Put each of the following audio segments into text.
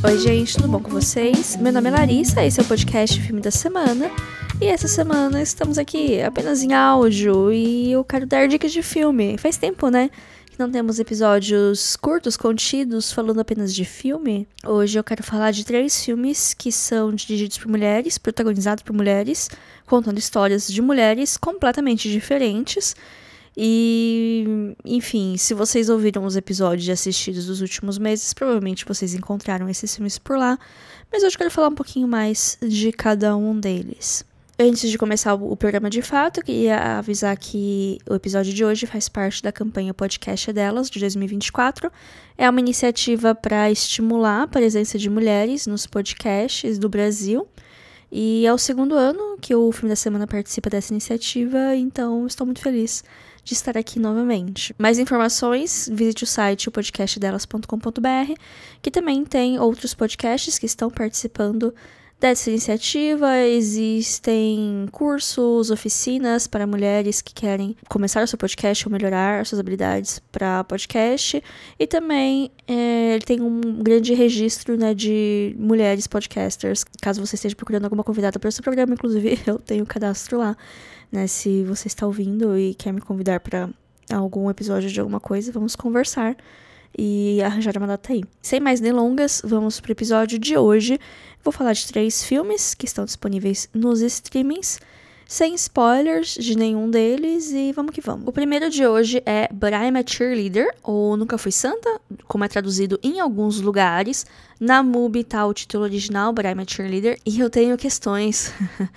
Oi, gente, tudo bom com vocês? Meu nome é Larissa, esse é o podcast Filme da Semana. E essa semana estamos aqui apenas em áudio e eu quero dar dicas de filme. Faz tempo, né? Que não temos episódios curtos, contidos, falando apenas de filme. Hoje eu quero falar de três filmes que são dirigidos por mulheres, protagonizados por mulheres, contando histórias de mulheres completamente diferentes e, enfim, se vocês ouviram os episódios assistidos dos últimos meses, provavelmente vocês encontraram esses filmes por lá, mas hoje eu quero falar um pouquinho mais de cada um deles. Antes de começar o programa de fato, eu queria avisar que o episódio de hoje faz parte da campanha Podcast é Delas de 2024. É uma iniciativa para estimular a presença de mulheres nos podcasts do Brasil. E é o segundo ano que o Filme da Semana participa dessa iniciativa, então estou muito feliz de estar aqui novamente. Mais informações, visite o site o podcastdelas.com.br, que também tem outros podcasts que estão participando dessa iniciativa existem cursos, oficinas para mulheres que querem começar o seu podcast ou melhorar suas habilidades para podcast. E também é, ele tem um grande registro né, de mulheres podcasters. Caso você esteja procurando alguma convidada para o seu programa, inclusive eu tenho um cadastro lá. Né, se você está ouvindo e quer me convidar para algum episódio de alguma coisa, vamos conversar e arranjar uma data aí. Sem mais delongas, vamos para o episódio de hoje. Vou falar de três filmes que estão disponíveis nos streamings sem spoilers de nenhum deles e vamos que vamos. O primeiro de hoje é But I'm a Cheerleader, ou Nunca Fui Santa, como é traduzido em alguns lugares. Na MUBI tá o título original, But I'm a Cheerleader, e eu tenho questões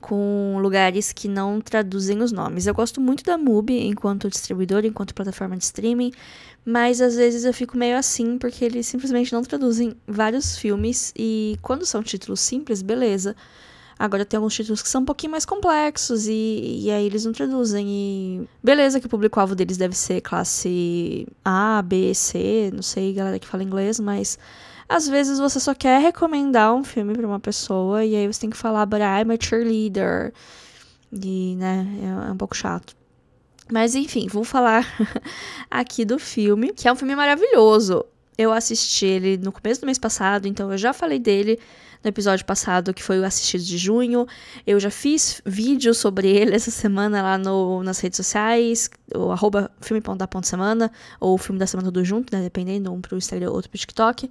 com lugares que não traduzem os nomes. Eu gosto muito da MUBI enquanto distribuidor, enquanto plataforma de streaming, mas às vezes eu fico meio assim porque eles simplesmente não traduzem vários filmes e quando são títulos simples, beleza. Agora tem alguns títulos que são um pouquinho mais complexos e, e aí eles não traduzem. E beleza que o público-alvo deles deve ser classe A, B, C, não sei, galera que fala inglês, mas às vezes você só quer recomendar um filme para uma pessoa e aí você tem que falar, but I'm a cheerleader. E, né, é, é um pouco chato. Mas enfim, vou falar aqui do filme, que é um filme maravilhoso. Eu assisti ele no começo do mês passado, então eu já falei dele no episódio passado, que foi o assistido de junho. Eu já fiz vídeo sobre ele essa semana lá no, nas redes sociais, o arroba filme.da.semana, ou filme da semana tudo junto, né? Dependendo, um pro Instagram, outro pro TikTok.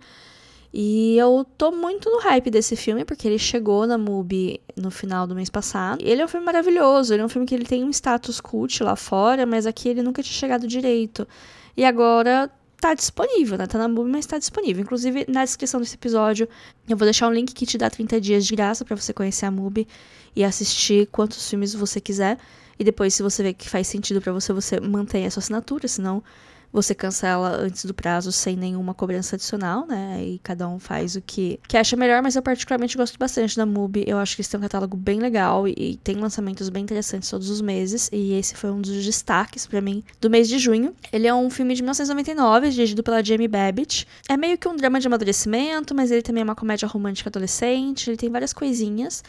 E eu tô muito no hype desse filme, porque ele chegou na MUBI no final do mês passado. Ele é um filme maravilhoso, ele é um filme que ele tem um status cult lá fora, mas aqui ele nunca tinha chegado direito. E agora tá disponível, né? Tá na Mubi, mas tá disponível. Inclusive, na descrição desse episódio, eu vou deixar um link que te dá 30 dias de graça para você conhecer a Mubi e assistir quantos filmes você quiser. E depois, se você vê que faz sentido para você, você mantém a sua assinatura, senão você cancela antes do prazo sem nenhuma cobrança adicional, né? E cada um faz o que, que acha melhor, mas eu particularmente gosto bastante da MUBI. Eu acho que eles têm um catálogo bem legal e, e tem lançamentos bem interessantes todos os meses. E esse foi um dos destaques para mim do mês de junho. Ele é um filme de 1999, dirigido pela Jamie Babbitt. É meio que um drama de amadurecimento, mas ele também é uma comédia romântica adolescente, ele tem várias coisinhas.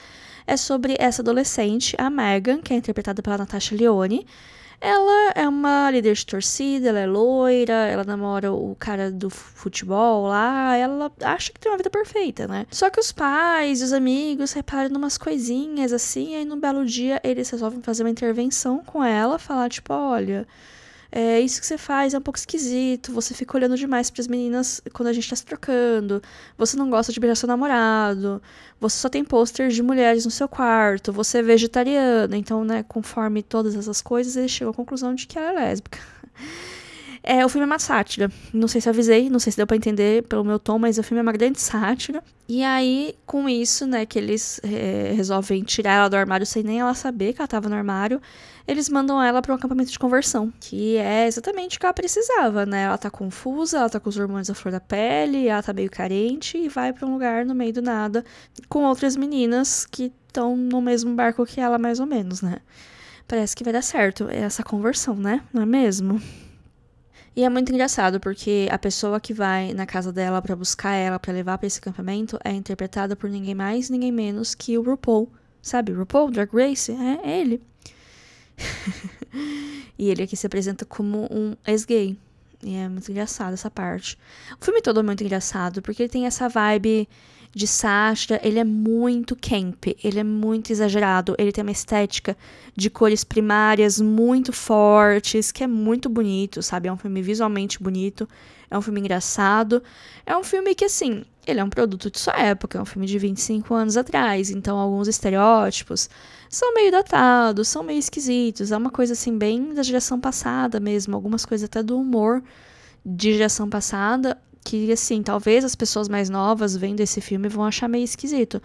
É sobre essa adolescente, a Megan, que é interpretada pela Natasha Leone. Ela é uma líder de torcida, ela é loira, ela namora o cara do futebol lá, ela acha que tem uma vida perfeita, né? Só que os pais, e os amigos reparam umas coisinhas assim, e aí num belo dia eles resolvem fazer uma intervenção com ela, falar tipo, olha, é, isso que você faz é um pouco esquisito, você fica olhando demais para as meninas quando a gente tá se trocando, você não gosta de beijar seu namorado, você só tem pôster de mulheres no seu quarto, você é vegetariana. Então, né, conforme todas essas coisas, ele chegou à conclusão de que ela é lésbica. É, o filme é uma sátira. Não sei se avisei, não sei se deu para entender pelo meu tom, mas o filme é uma grande sátira. E aí, com isso, né, que eles é, resolvem tirar ela do armário sem nem ela saber que ela tava no armário, eles mandam ela para um acampamento de conversão, que é exatamente o que ela precisava, né? Ela tá confusa, ela tá com os hormônios à flor da pele, ela tá meio carente e vai para um lugar no meio do nada com outras meninas que estão no mesmo barco que ela, mais ou menos, né? Parece que vai dar certo essa conversão, né? Não é mesmo? E é muito engraçado porque a pessoa que vai na casa dela para buscar ela, para levar para esse acampamento, é interpretada por ninguém mais, ninguém menos que o RuPaul. Sabe, RuPaul, Drag Race? É, é ele. e ele aqui se apresenta como um ex-gay. E é muito engraçado essa parte. O filme todo é muito engraçado porque ele tem essa vibe de Sasha, ele é muito camp, ele é muito exagerado, ele tem uma estética de cores primárias muito fortes, que é muito bonito, sabe? É um filme visualmente bonito, é um filme engraçado, é um filme que assim, ele é um produto de sua época, é um filme de 25 anos atrás, então alguns estereótipos são meio datados, são meio esquisitos, é uma coisa assim bem da geração passada mesmo, algumas coisas até do humor de geração passada, que assim, talvez as pessoas mais novas vendo esse filme vão achar meio esquisito.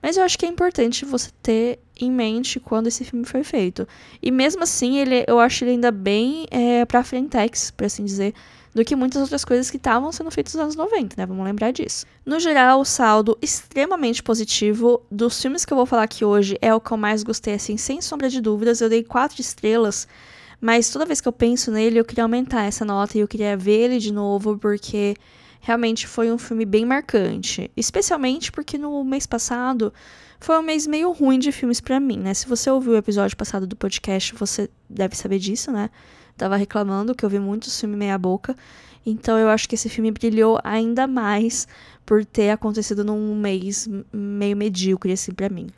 Mas eu acho que é importante você ter em mente quando esse filme foi feito. E mesmo assim, ele, eu acho ele ainda bem é, pra frentex, por assim dizer, do que muitas outras coisas que estavam sendo feitas nos anos 90, né? Vamos lembrar disso. No geral, o saldo extremamente positivo. Dos filmes que eu vou falar aqui hoje, é o que eu mais gostei, assim, sem sombra de dúvidas. Eu dei quatro estrelas mas toda vez que eu penso nele, eu queria aumentar essa nota e eu queria ver ele de novo, porque realmente foi um filme bem marcante. Especialmente porque no mês passado foi um mês meio ruim de filmes para mim, né? Se você ouviu o episódio passado do podcast, você deve saber disso, né? Tava reclamando que eu vi muitos filmes meia-boca. Então eu acho que esse filme brilhou ainda mais por ter acontecido num mês meio medíocre, assim, para mim.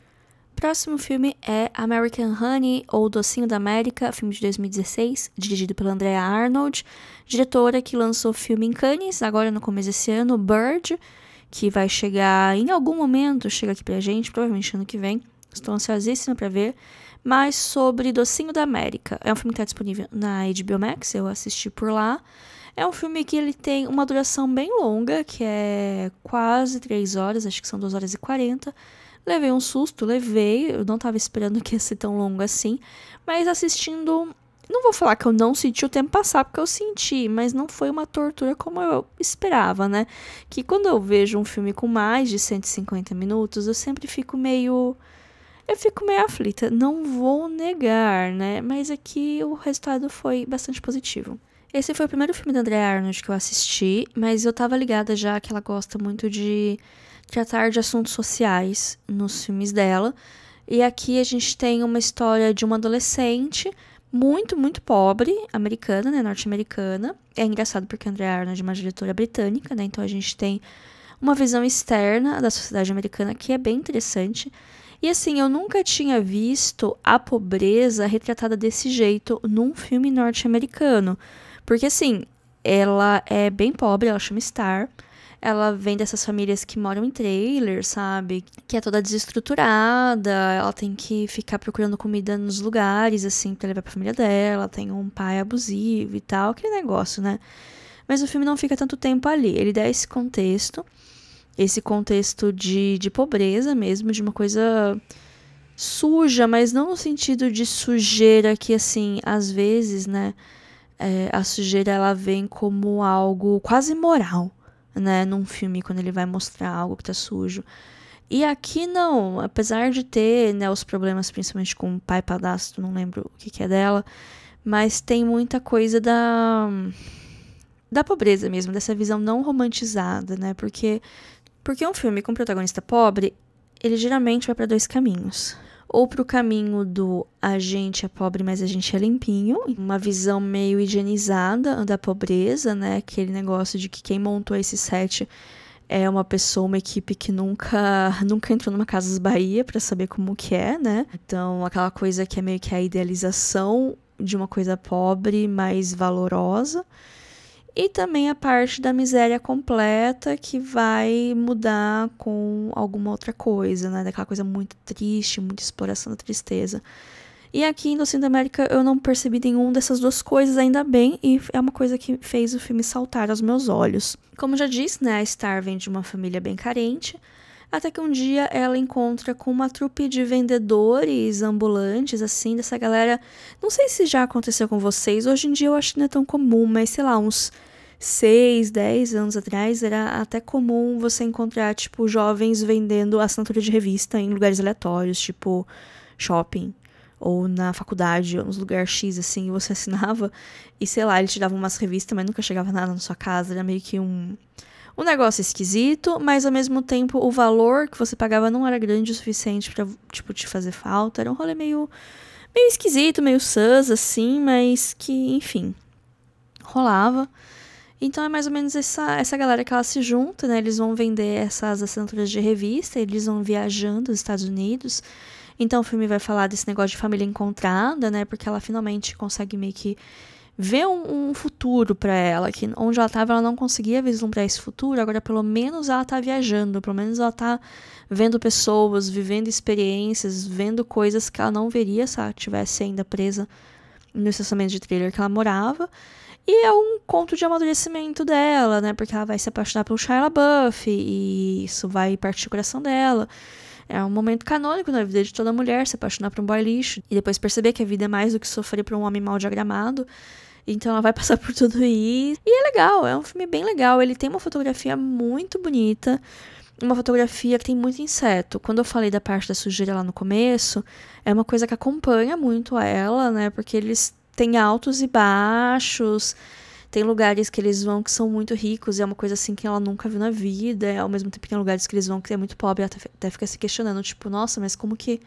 Próximo filme é American Honey, ou Docinho da América, filme de 2016, dirigido pela Andrea Arnold, diretora que lançou o filme em Cannes, agora no começo desse ano, Bird, que vai chegar em algum momento, chega aqui pra gente, provavelmente ano que vem. Estou ansiosíssima para ver. Mas sobre Docinho da América. É um filme que está disponível na HBO Max, eu assisti por lá. É um filme que ele tem uma duração bem longa, que é quase 3 horas, acho que são 2 horas e 40. Levei um susto, levei, eu não estava esperando que ia ser tão longo assim, mas assistindo, não vou falar que eu não senti o tempo passar, porque eu senti, mas não foi uma tortura como eu esperava, né? Que quando eu vejo um filme com mais de 150 minutos, eu sempre fico meio eu fico meio aflita, não vou negar, né? Mas aqui é o resultado foi bastante positivo. Esse foi o primeiro filme da Andrea Arnold que eu assisti, mas eu tava ligada já que ela gosta muito de tratar é de assuntos sociais nos filmes dela. E aqui a gente tem uma história de uma adolescente muito, muito pobre, americana, né, norte-americana. É engraçado porque Andrea Arnold é uma diretora britânica, né, então a gente tem uma visão externa da sociedade americana que é bem interessante. E assim, eu nunca tinha visto a pobreza retratada desse jeito num filme norte-americano. Porque assim, ela é bem pobre, ela chama Star, ela vem dessas famílias que moram em trailer, sabe? Que é toda desestruturada, ela tem que ficar procurando comida nos lugares, assim, pra levar pra família dela, tem um pai abusivo e tal, aquele negócio, né? Mas o filme não fica tanto tempo ali, ele dá esse contexto, esse contexto de, de pobreza mesmo, de uma coisa suja, mas não no sentido de sujeira que, assim, às vezes, né? É, a sujeira ela vem como algo quase moral né, num filme quando ele vai mostrar algo que tá sujo. E aqui não, apesar de ter, né, os problemas principalmente com o pai padastro, não lembro o que, que é dela, mas tem muita coisa da da pobreza mesmo, dessa visão não romantizada, né? Porque porque um filme com protagonista pobre, ele geralmente vai para dois caminhos ou para o caminho do a gente é pobre, mas a gente é limpinho, uma visão meio higienizada da pobreza, né? Aquele negócio de que quem montou esse set é uma pessoa, uma equipe que nunca nunca entrou numa das Bahia para saber como que é, né? Então, aquela coisa que é meio que a idealização de uma coisa pobre, mais valorosa e também a parte da miséria completa que vai mudar com alguma outra coisa, né? Daquela coisa muito triste, muita exploração da tristeza. E aqui em Docinho da América eu não percebi nenhum dessas duas coisas, ainda bem, e é uma coisa que fez o filme saltar aos meus olhos. Como já disse, né, a Star vem de uma família bem carente, até que um dia ela encontra com uma trupe de vendedores ambulantes, assim, dessa galera. Não sei se já aconteceu com vocês, hoje em dia eu acho que não é tão comum, mas sei lá, uns 6, 10 anos atrás era até comum você encontrar, tipo, jovens vendendo assinatura de revista em lugares aleatórios, tipo shopping ou na faculdade, ou nos lugares X, assim, e você assinava, e sei lá, ele te dava umas revistas, mas nunca chegava nada na sua casa, era meio que um um negócio esquisito, mas ao mesmo tempo o valor que você pagava não era grande o suficiente para tipo te fazer falta. Era um rolê meio meio esquisito, meio sus assim, mas que, enfim, rolava. Então é mais ou menos essa, essa galera que ela se junta, né? Eles vão vender essas assinaturas de revista, eles vão viajando os Estados Unidos. Então o filme vai falar desse negócio de família encontrada, né? Porque ela finalmente consegue meio que ver um, um futuro para ela, que onde ela estava ela não conseguia vislumbrar esse futuro, agora pelo menos ela está viajando, pelo menos ela está vendo pessoas, vivendo experiências, vendo coisas que ela não veria se ela tivesse ainda presa no estacionamento de trailer que ela morava. E é um conto de amadurecimento dela, né? Porque ela vai se apaixonar pelo Shia LaBeouf e isso vai partir do coração dela. É um momento canônico na vida de toda mulher se apaixonar por um boy lixo e depois perceber que a vida é mais do que sofrer por um homem mal diagramado. Então ela vai passar por tudo isso. E é legal, é um filme bem legal. Ele tem uma fotografia muito bonita uma fotografia que tem muito inseto. Quando eu falei da parte da sujeira lá no começo, é uma coisa que acompanha muito ela, né? Porque eles têm altos e baixos, tem lugares que eles vão que são muito ricos, e é uma coisa assim que ela nunca viu na vida. Ao mesmo tempo tem lugares que eles vão que é muito pobre, ela até fica se questionando, tipo, nossa, mas como que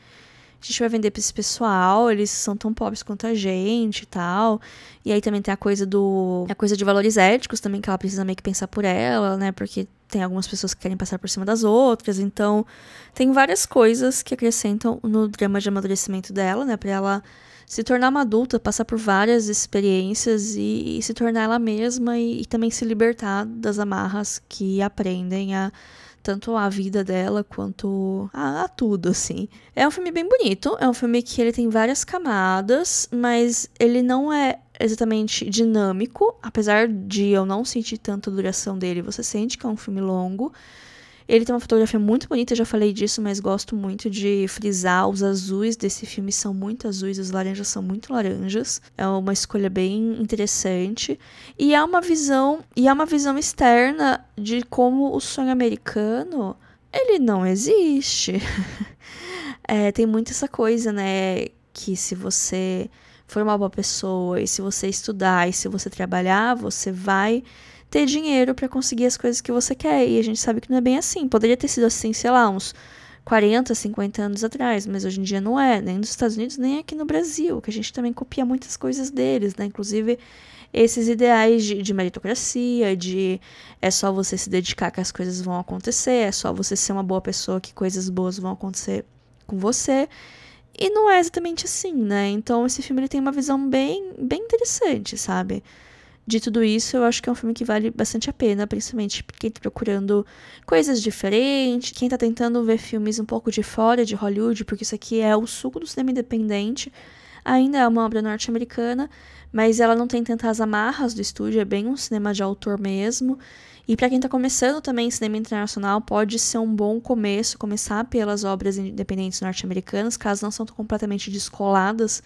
a gente vai vender pra esse pessoal, eles são tão pobres quanto a gente e tal. E aí também tem a coisa do. a coisa de valores éticos também, que ela precisa meio que pensar por ela, né? Porque tem algumas pessoas que querem passar por cima das outras. Então, tem várias coisas que acrescentam no drama de amadurecimento dela, né? para ela se tornar uma adulta, passar por várias experiências e, e se tornar ela mesma e, e, também se libertar das amarras que aprendem a tanto a vida dela quanto a, a, tudo, assim. É um filme bem bonito, é um filme que ele tem várias camadas, mas ele não é exatamente dinâmico, apesar de eu não sentir tanta duração dele, você sente que é um filme longo. Ele tem uma fotografia muito bonita, já falei disso, mas gosto muito de frisar. Os azuis desse filme são muito azuis, os laranjas são muito laranjas. É uma escolha bem interessante. E é uma visão, e é uma visão externa de como o sonho americano ele não existe. é, tem muito essa coisa, né? Que se você for uma boa pessoa, e se você estudar, e se você trabalhar, você vai ter dinheiro para conseguir as coisas que você quer. E a gente sabe que não é bem assim. Poderia ter sido assim, sei lá, uns 40, 50 anos atrás, mas hoje em dia não é, nem nos Estados Unidos, nem aqui no Brasil, que a gente também copia muitas coisas deles, né? Inclusive esses ideais de, de meritocracia, de é só você se dedicar que as coisas vão acontecer, é só você ser uma boa pessoa que coisas boas vão acontecer com você. E não é exatamente assim, né? Então esse filme ele tem uma visão bem, bem interessante, sabe? de tudo isso, eu acho que é um filme que vale bastante a pena, principalmente quem tá procurando coisas diferentes, quem tá tentando ver filmes um pouco de fora de Hollywood, porque isso aqui é o suco do cinema independente. Ainda é uma obra norte-americana, mas ela não tem tantas amarras do estúdio, é bem um cinema de autor mesmo. E para quem está começando também cinema internacional, pode ser um bom começo começar pelas obras independentes norte-americanas, caso não são completamente descoladas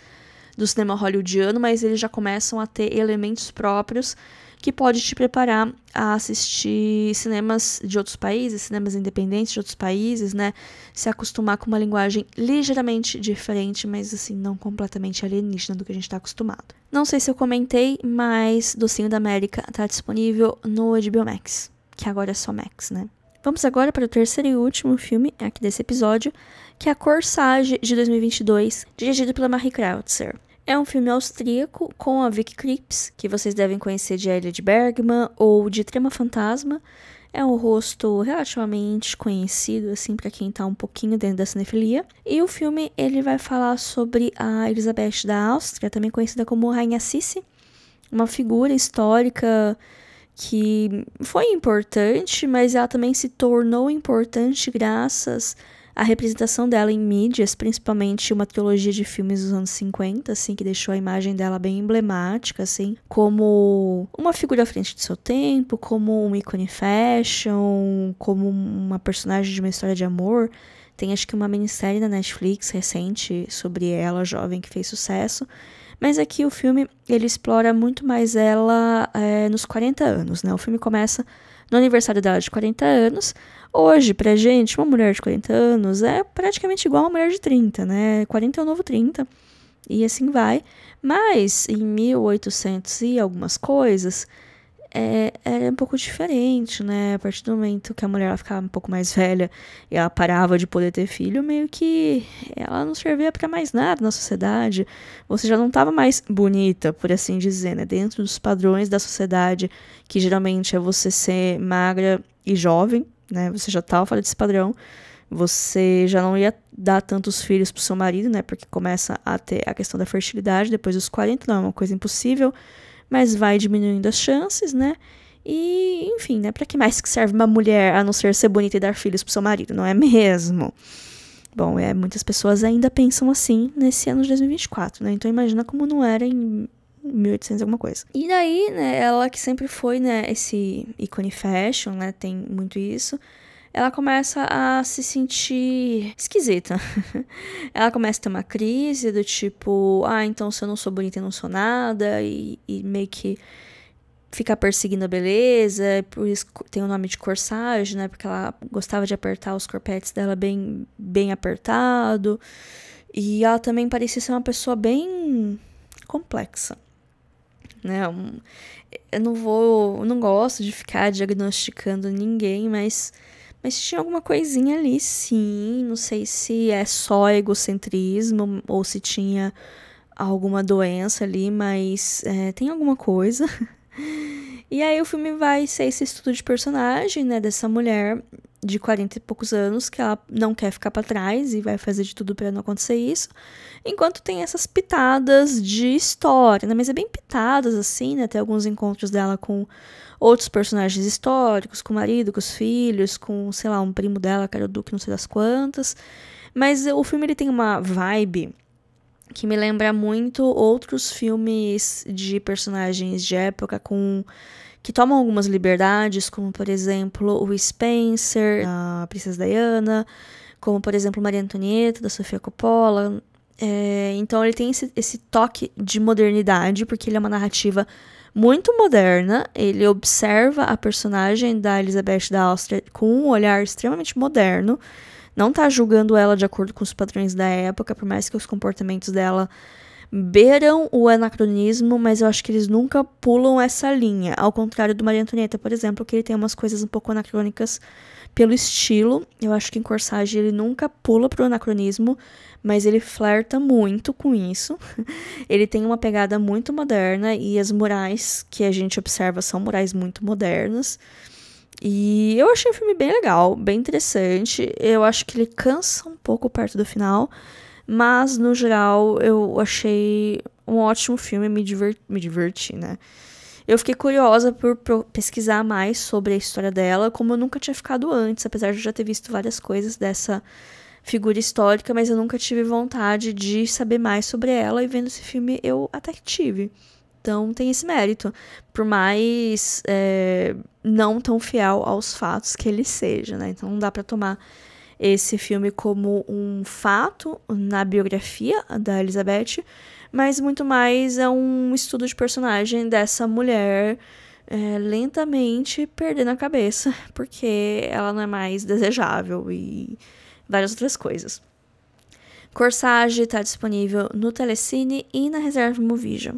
do cinema hollywoodiano, mas eles já começam a ter elementos próprios que pode te preparar a assistir cinemas de outros países, cinemas independentes de outros países, né? Se acostumar com uma linguagem ligeiramente diferente, mas assim, não completamente alienígena do que a gente está acostumado. Não sei se eu comentei, mas Docinho da América está disponível no HBO Max, que agora é só Max, né? Vamos agora para o terceiro e último filme aqui desse episódio, que é a Corsage de 2022, dirigido pela Marie Kreutzer. É um filme austríaco com a Vicky Krips, que vocês devem conhecer de Elliot Bergman ou de Trema Fantasma. É um rosto relativamente conhecido, assim, para quem tá um pouquinho dentro da cinefilia. E o filme, ele vai falar sobre a Elizabeth da Áustria, também conhecida como Rainha Sissi, uma figura histórica que foi importante, mas ela também se tornou importante graças a representação dela em mídias, principalmente uma trilogia de filmes dos anos 50, assim, que deixou a imagem dela bem emblemática, assim, como uma figura à frente de seu tempo, como um ícone fashion, como uma personagem de uma história de amor. Tem acho que uma minissérie na Netflix recente sobre ela, jovem, que fez sucesso. Mas aqui é o filme ele explora muito mais ela é, nos 40 anos, né? O filme começa no aniversário dela de 40 anos. Hoje, pra gente, uma mulher de 40 anos é praticamente igual a uma mulher de 30, né? 40 é o novo 30 e assim vai. Mas em 1800 e algumas coisas, é, era é um pouco diferente, né? A partir do momento que a mulher ficava um pouco mais velha e ela parava de poder ter filho, meio que ela não servia para mais nada na sociedade. Você já não estava mais bonita, por assim dizer, né? Dentro dos padrões da sociedade, que geralmente é você ser magra e jovem, né? Você já estava fora desse padrão. Você já não ia dar tantos filhos pro seu marido, né? Porque começa a ter a questão da fertilidade depois dos 40, não é uma coisa impossível mas vai diminuindo as chances, né? E, enfim, né? Para que mais que serve uma mulher a não ser ser bonita e dar filhos pro seu marido, não é mesmo? Bom, é, muitas pessoas ainda pensam assim nesse ano de 2024, né? Então imagina como não era em 1800 alguma coisa. E daí, né, ela que sempre foi, né, esse ícone fashion, né, tem muito isso ela começa a se sentir esquisita. ela começa a ter uma crise do tipo, ah, então se eu não sou bonita, eu não sou nada, e, e meio que fica perseguindo a beleza, por isso tem o nome de corsage, né? Porque ela gostava de apertar os corpetes dela bem, bem apertado. E ela também parecia ser uma pessoa bem complexa. Né? Eu não vou, eu não gosto de ficar diagnosticando ninguém, mas mas tinha alguma coisinha ali, sim. Não sei se é só egocentrismo ou se tinha alguma doença ali, mas é, tem alguma coisa. E aí o filme vai ser esse estudo de personagem, né, dessa mulher de 40 e poucos anos que ela não quer ficar para trás e vai fazer de tudo para não acontecer isso. Enquanto tem essas pitadas de história, né, mas é bem pitadas assim, né, tem alguns encontros dela com outros personagens históricos, com o marido, com os filhos, com, sei lá, um primo dela, Carol Duque, não sei das quantas. Mas o filme ele tem uma vibe que me lembra muito outros filmes de personagens de época com que tomam algumas liberdades, como por exemplo o Spencer, a Princesa Diana, como por exemplo Maria Antonieta, da Sofia Coppola. É, então ele tem esse, esse toque de modernidade, porque ele é uma narrativa muito moderna. Ele observa a personagem da Elizabeth da Áustria com um olhar extremamente moderno. Não está julgando ela de acordo com os padrões da época, por mais que os comportamentos dela beiram o anacronismo, mas eu acho que eles nunca pulam essa linha. Ao contrário do Maria Antonieta, por exemplo, que ele tem umas coisas um pouco anacrônicas pelo estilo. Eu acho que em Corsage ele nunca pula pro anacronismo, mas ele flerta muito com isso. ele tem uma pegada muito moderna e as murais que a gente observa são murais muito modernas. E eu achei o filme bem legal, bem interessante. Eu acho que ele cansa um pouco perto do final, mas no geral eu achei um ótimo filme, me, diverti, me diverti né? Eu fiquei curiosa por, pesquisar mais sobre a história dela, como eu nunca tinha ficado antes, apesar de eu já ter visto várias coisas dessa figura histórica, mas eu nunca tive vontade de saber mais sobre ela, e vendo esse filme eu até que tive. Então tem esse mérito, por mais é, não tão fiel aos fatos que ele seja, né? Então não dá para tomar esse filme como um fato na biografia da Elizabeth, mas muito mais é um estudo de personagem dessa mulher é, lentamente perdendo a cabeça, porque ela não é mais desejável e várias outras coisas. Corsage está disponível no Telecine e na Reserva Movision.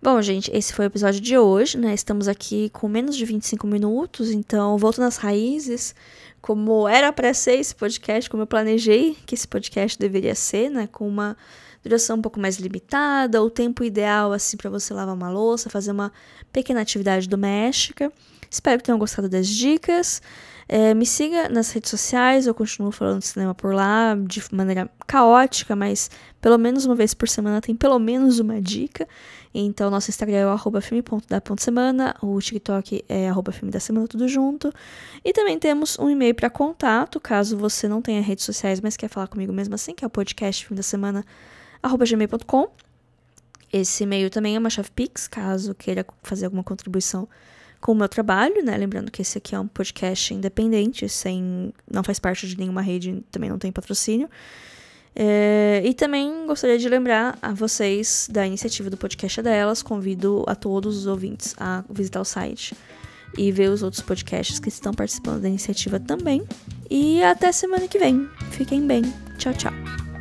Bom, gente, esse foi o episódio de hoje, né? Estamos aqui com menos de 25 minutos, então voltando às raízes, como era para ser esse podcast, como eu planejei que esse podcast deveria ser, né? Com uma duração um pouco mais limitada, o tempo ideal assim para você lavar uma louça, fazer uma pequena atividade doméstica. Espero que tenham gostado das dicas. É, me siga nas redes sociais, eu continuo falando de cinema por lá de maneira caótica, mas pelo menos uma vez por semana tem pelo menos uma dica. Então, nosso Instagram é o filme.da.semana, o TikTok é arroba filme da semana, tudo junto. E também temos um e-mail para contato, caso você não tenha redes sociais, mas quer falar comigo mesmo assim, que é o podcast filme da semana arroba gmail.com. Esse e-mail também é uma chave Pix, caso queira fazer alguma contribuição com o meu trabalho, né? Lembrando que esse aqui é um podcast independente, sem não faz parte de nenhuma rede, também não tem patrocínio. É, e também gostaria de lembrar a vocês da iniciativa do podcast é delas. Convido a todos os ouvintes a visitar o site e ver os outros podcasts que estão participando da iniciativa também. E até semana que vem. Fiquem bem. Tchau, tchau.